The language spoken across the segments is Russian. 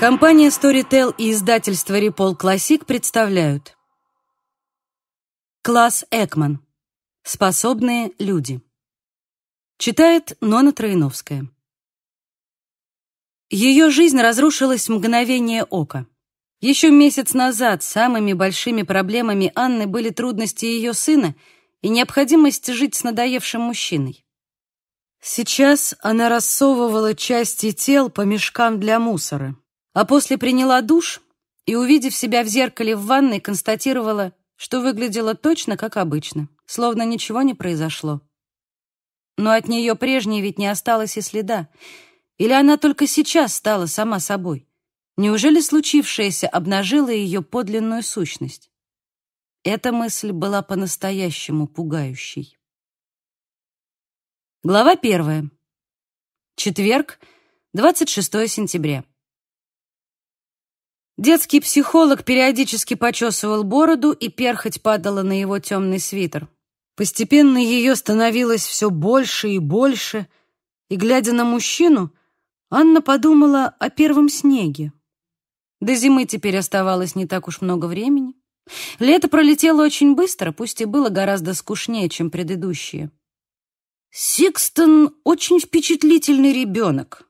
Компания Storytel и издательство Ripple Classic представляют Класс Экман. Способные люди. Читает Нона Троиновская. Ее жизнь разрушилась в мгновение ока. Еще месяц назад самыми большими проблемами Анны были трудности ее сына и необходимость жить с надоевшим мужчиной. Сейчас она рассовывала части тел по мешкам для мусора. А после приняла душ и, увидев себя в зеркале в ванной, констатировала, что выглядела точно как обычно, словно ничего не произошло. Но от нее прежней ведь не осталось и следа. Или она только сейчас стала сама собой? Неужели случившееся обнажило ее подлинную сущность? Эта мысль была по-настоящему пугающей. Глава первая. Четверг, 26 сентября. Детский психолог периодически почесывал бороду, и перхоть падала на его темный свитер. Постепенно ее становилось все больше и больше, и, глядя на мужчину, Анна подумала о первом снеге. До зимы теперь оставалось не так уж много времени. Лето пролетело очень быстро, пусть и было гораздо скучнее, чем предыдущие. «Сикстон очень впечатлительный ребенок»,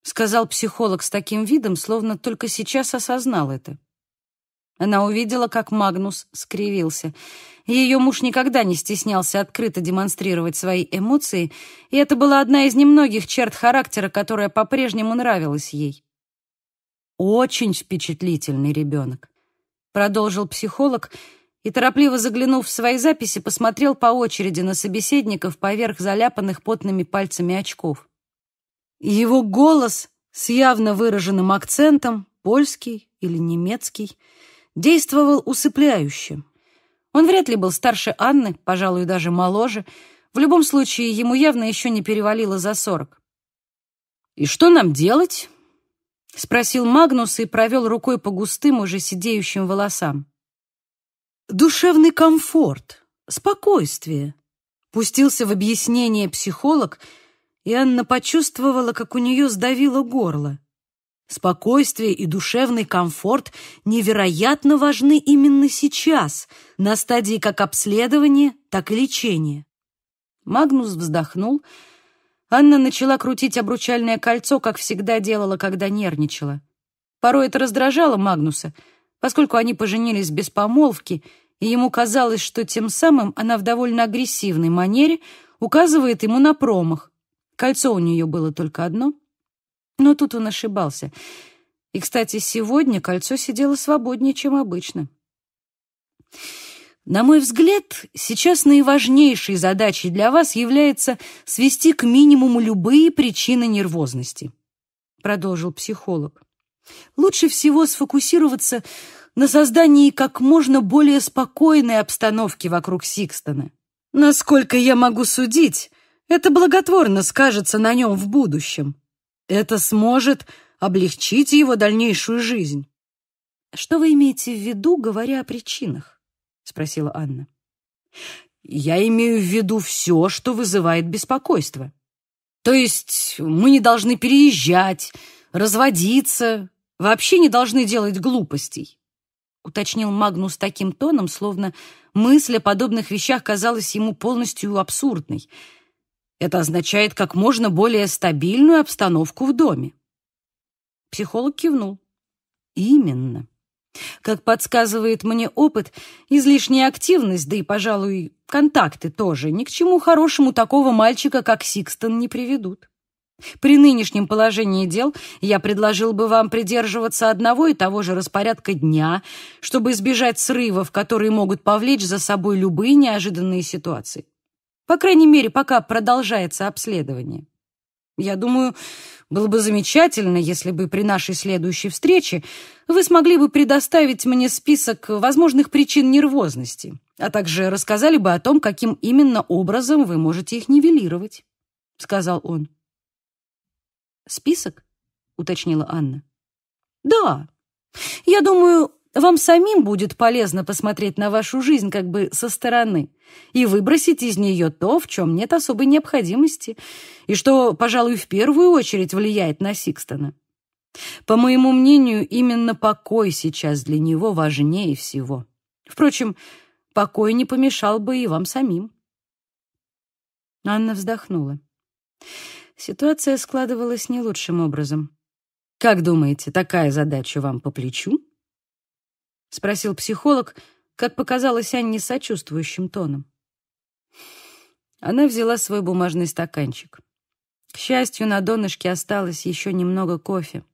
— сказал психолог с таким видом, словно только сейчас осознал это. Она увидела, как Магнус скривился. Ее муж никогда не стеснялся открыто демонстрировать свои эмоции, и это была одна из немногих черт характера, которая по-прежнему нравилась ей. «Очень впечатлительный ребенок», — продолжил психолог, и, торопливо заглянув в свои записи, посмотрел по очереди на собеседников поверх заляпанных потными пальцами очков. Его голос с явно выраженным акцентом, польский или немецкий, действовал усыпляюще. Он вряд ли был старше Анны, пожалуй, даже моложе. В любом случае, ему явно еще не перевалило за сорок. «И что нам делать?» — спросил Магнус и провел рукой по густым, уже сидеющим волосам. «Душевный комфорт, спокойствие», — пустился в объяснение психолог — и Анна почувствовала, как у нее сдавило горло. Спокойствие и душевный комфорт невероятно важны именно сейчас, на стадии как обследования, так и лечения. Магнус вздохнул. Анна начала крутить обручальное кольцо, как всегда делала, когда нервничала. Порой это раздражало Магнуса, поскольку они поженились без помолвки, и ему казалось, что тем самым она в довольно агрессивной манере указывает ему на промах Кольцо у нее было только одно. Но тут он ошибался. И, кстати, сегодня кольцо сидело свободнее, чем обычно. На мой взгляд, сейчас наиважнейшей задачей для вас является свести к минимуму любые причины нервозности, продолжил психолог. Лучше всего сфокусироваться на создании как можно более спокойной обстановки вокруг Сикстона. Насколько я могу судить, это благотворно скажется на нем в будущем. Это сможет облегчить его дальнейшую жизнь. «Что вы имеете в виду, говоря о причинах?» — спросила Анна. «Я имею в виду все, что вызывает беспокойство. То есть мы не должны переезжать, разводиться, вообще не должны делать глупостей», — уточнил Магнус таким тоном, словно мысль о подобных вещах казалась ему полностью абсурдной — это означает как можно более стабильную обстановку в доме. Психолог кивнул. Именно. Как подсказывает мне опыт, излишняя активность, да и, пожалуй, контакты тоже ни к чему хорошему такого мальчика, как Сикстон, не приведут. При нынешнем положении дел я предложил бы вам придерживаться одного и того же распорядка дня, чтобы избежать срывов, которые могут повлечь за собой любые неожиданные ситуации. По крайней мере, пока продолжается обследование. Я думаю, было бы замечательно, если бы при нашей следующей встрече вы смогли бы предоставить мне список возможных причин нервозности, а также рассказали бы о том, каким именно образом вы можете их нивелировать», — сказал он. «Список?» — уточнила Анна. «Да. Я думаю, вам самим будет полезно посмотреть на вашу жизнь как бы со стороны и выбросить из нее то, в чем нет особой необходимости, и что, пожалуй, в первую очередь влияет на Сикстона. По моему мнению, именно покой сейчас для него важнее всего. Впрочем, покой не помешал бы и вам самим. Анна вздохнула. Ситуация складывалась не лучшим образом. «Как думаете, такая задача вам по плечу?» — спросил психолог, как показалось Анне сочувствующим тоном. Она взяла свой бумажный стаканчик. К счастью, на донышке осталось еще немного кофе.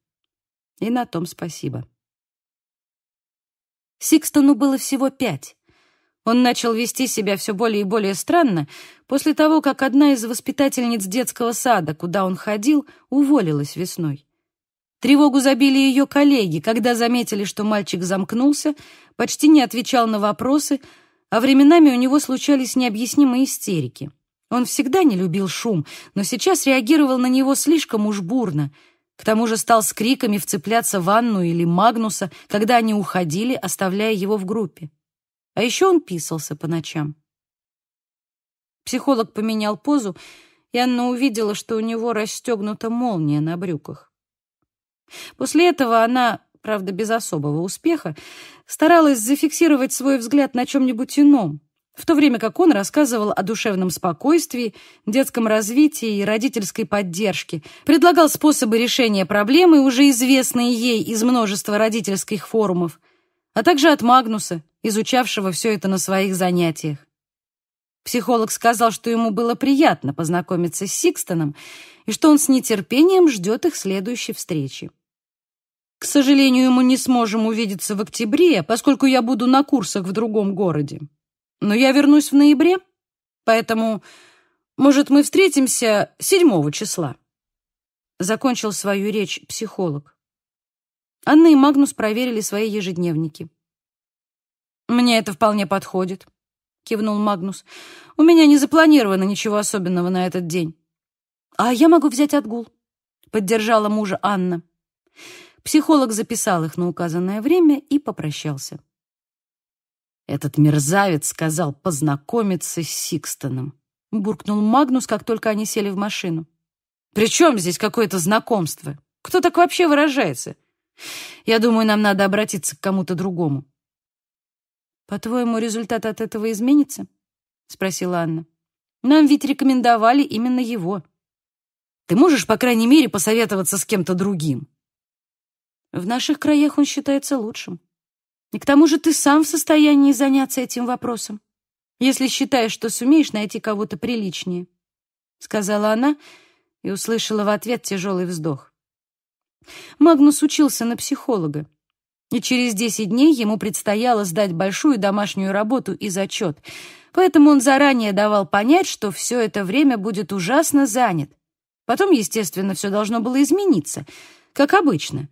И на том спасибо. Сикстону было всего пять. Он начал вести себя все более и более странно после того, как одна из воспитательниц детского сада, куда он ходил, уволилась весной. Тревогу забили ее коллеги, когда заметили, что мальчик замкнулся, почти не отвечал на вопросы, а временами у него случались необъяснимые истерики. Он всегда не любил шум, но сейчас реагировал на него слишком уж бурно. К тому же стал с криками вцепляться в Анну или Магнуса, когда они уходили, оставляя его в группе. А еще он писался по ночам. Психолог поменял позу, и Анна увидела, что у него расстегнута молния на брюках. После этого она, правда, без особого успеха, старалась зафиксировать свой взгляд на чем-нибудь ином, в то время как он рассказывал о душевном спокойствии, детском развитии и родительской поддержке, предлагал способы решения проблемы, уже известные ей из множества родительских форумов, а также от Магнуса, изучавшего все это на своих занятиях. Психолог сказал, что ему было приятно познакомиться с Сикстоном и что он с нетерпением ждет их следующей встречи. К сожалению, мы не сможем увидеться в октябре, поскольку я буду на курсах в другом городе. Но я вернусь в ноябре, поэтому, может, мы встретимся 7 числа. Закончил свою речь психолог. Анна и Магнус проверили свои ежедневники. Мне это вполне подходит, кивнул Магнус. «У меня не запланировано ничего особенного на этот день». «А я могу взять отгул», — поддержала мужа Анна. Психолог записал их на указанное время и попрощался. «Этот мерзавец сказал познакомиться с Сикстоном», — буркнул Магнус, как только они сели в машину. «При чем здесь какое-то знакомство? Кто так вообще выражается? Я думаю, нам надо обратиться к кому-то другому». «По-твоему, результат от этого изменится?» — спросила Анна. «Нам ведь рекомендовали именно его». «Ты можешь, по крайней мере, посоветоваться с кем-то другим?» «В наших краях он считается лучшим. И к тому же ты сам в состоянии заняться этим вопросом, если считаешь, что сумеешь найти кого-то приличнее», — сказала она и услышала в ответ тяжелый вздох. Магнус учился на психолога и через 10 дней ему предстояло сдать большую домашнюю работу и зачет, поэтому он заранее давал понять, что все это время будет ужасно занят. Потом, естественно, все должно было измениться, как обычно.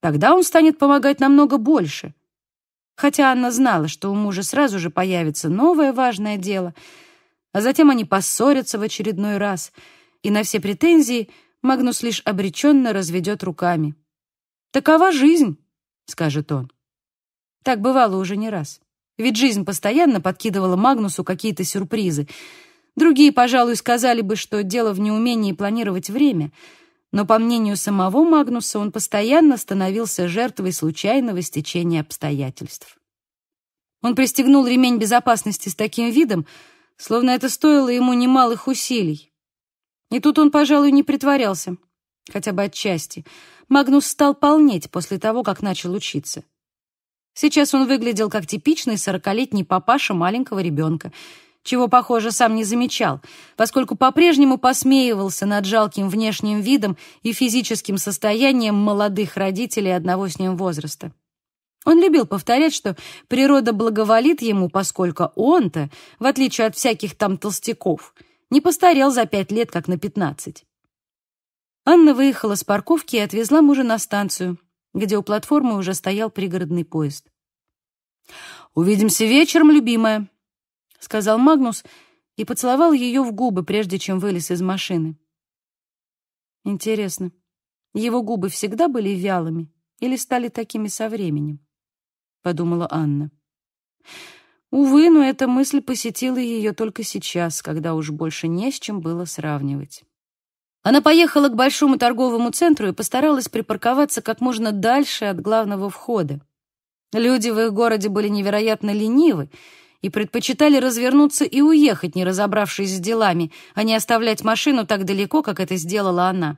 Тогда он станет помогать намного больше. Хотя Анна знала, что у мужа сразу же появится новое важное дело, а затем они поссорятся в очередной раз, и на все претензии Магнус лишь обреченно разведет руками. Такова жизнь. — скажет он. Так бывало уже не раз. Ведь жизнь постоянно подкидывала Магнусу какие-то сюрпризы. Другие, пожалуй, сказали бы, что дело в неумении планировать время. Но, по мнению самого Магнуса, он постоянно становился жертвой случайного стечения обстоятельств. Он пристегнул ремень безопасности с таким видом, словно это стоило ему немалых усилий. И тут он, пожалуй, не притворялся, хотя бы отчасти — Магнус стал полнеть после того, как начал учиться. Сейчас он выглядел как типичный сорокалетний папаша маленького ребенка, чего, похоже, сам не замечал, поскольку по-прежнему посмеивался над жалким внешним видом и физическим состоянием молодых родителей одного с ним возраста. Он любил повторять, что природа благоволит ему, поскольку он-то, в отличие от всяких там толстяков, не постарел за пять лет, как на пятнадцать. Анна выехала с парковки и отвезла мужа на станцию, где у платформы уже стоял пригородный поезд. «Увидимся вечером, любимая», — сказал Магнус и поцеловал ее в губы, прежде чем вылез из машины. Интересно, его губы всегда были вялыми или стали такими со временем? Подумала Анна. Увы, но эта мысль посетила ее только сейчас, когда уж больше не с чем было сравнивать. Она поехала к большому торговому центру и постаралась припарковаться как можно дальше от главного входа. Люди в их городе были невероятно ленивы и предпочитали развернуться и уехать, не разобравшись с делами, а не оставлять машину так далеко, как это сделала она.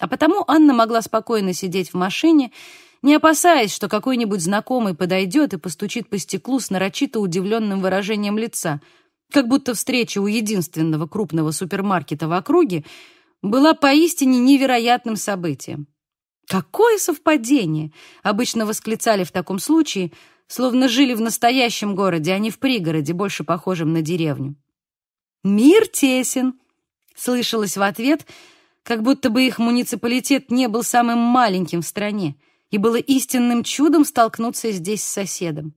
А потому Анна могла спокойно сидеть в машине, не опасаясь, что какой-нибудь знакомый подойдет и постучит по стеклу с нарочито удивленным выражением лица, как будто встреча у единственного крупного супермаркета в округе — была поистине невероятным событием. «Какое совпадение!» — обычно восклицали в таком случае, словно жили в настоящем городе, а не в пригороде, больше похожем на деревню. «Мир тесен!» — слышалось в ответ, как будто бы их муниципалитет не был самым маленьким в стране, и было истинным чудом столкнуться здесь с соседом.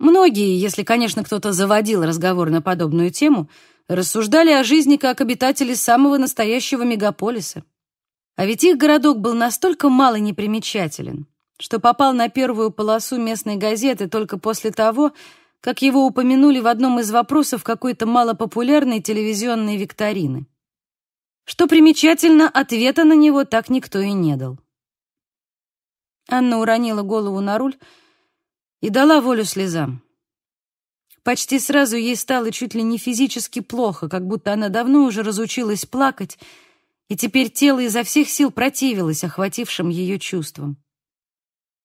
Многие, если, конечно, кто-то заводил разговор на подобную тему — рассуждали о жизни как обитатели самого настоящего мегаполиса. А ведь их городок был настолько мало непримечателен, что попал на первую полосу местной газеты только после того, как его упомянули в одном из вопросов какой-то малопопулярной телевизионной викторины. Что примечательно, ответа на него так никто и не дал. Анна уронила голову на руль и дала волю слезам. Почти сразу ей стало чуть ли не физически плохо, как будто она давно уже разучилась плакать, и теперь тело изо всех сил противилось охватившим ее чувствам.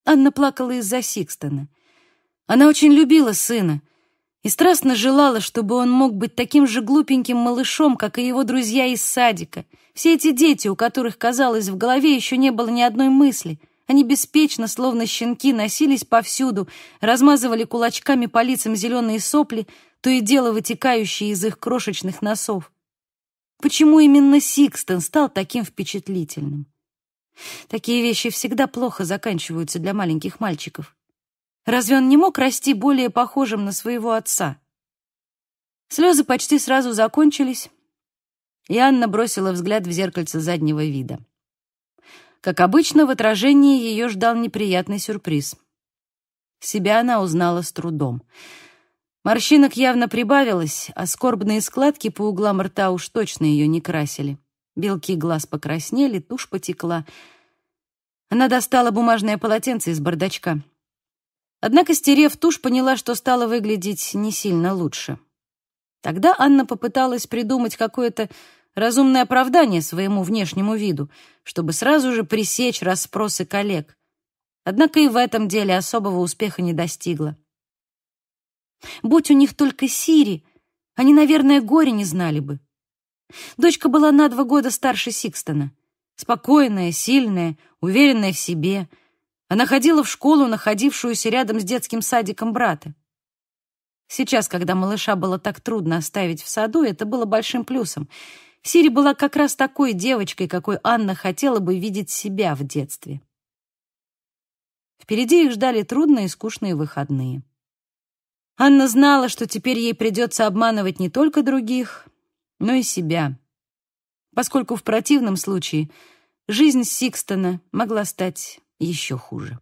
Анна плакала из-за Сикстона. Она очень любила сына и страстно желала, чтобы он мог быть таким же глупеньким малышом, как и его друзья из садика, все эти дети, у которых, казалось, в голове еще не было ни одной мысли, они беспечно, словно щенки, носились повсюду, размазывали кулачками по лицам зеленые сопли, то и дело вытекающие из их крошечных носов. Почему именно Сикстен стал таким впечатлительным? Такие вещи всегда плохо заканчиваются для маленьких мальчиков. Разве он не мог расти более похожим на своего отца? Слезы почти сразу закончились, и Анна бросила взгляд в зеркальце заднего вида. Как обычно, в отражении ее ждал неприятный сюрприз. Себя она узнала с трудом. Морщинок явно прибавилось, а скорбные складки по углам рта уж точно ее не красили. Белки глаз покраснели, тушь потекла. Она достала бумажное полотенце из бардачка. Однако, стерев тушь, поняла, что стала выглядеть не сильно лучше. Тогда Анна попыталась придумать какое-то разумное оправдание своему внешнему виду, чтобы сразу же пресечь расспросы коллег. Однако и в этом деле особого успеха не достигла. Будь у них только Сири, они, наверное, горе не знали бы. Дочка была на два года старше Сикстона. Спокойная, сильная, уверенная в себе. Она ходила в школу, находившуюся рядом с детским садиком брата. Сейчас, когда малыша было так трудно оставить в саду, это было большим плюсом — Сири была как раз такой девочкой, какой Анна хотела бы видеть себя в детстве. Впереди их ждали трудные и скучные выходные. Анна знала, что теперь ей придется обманывать не только других, но и себя, поскольку в противном случае жизнь Сикстона могла стать еще хуже.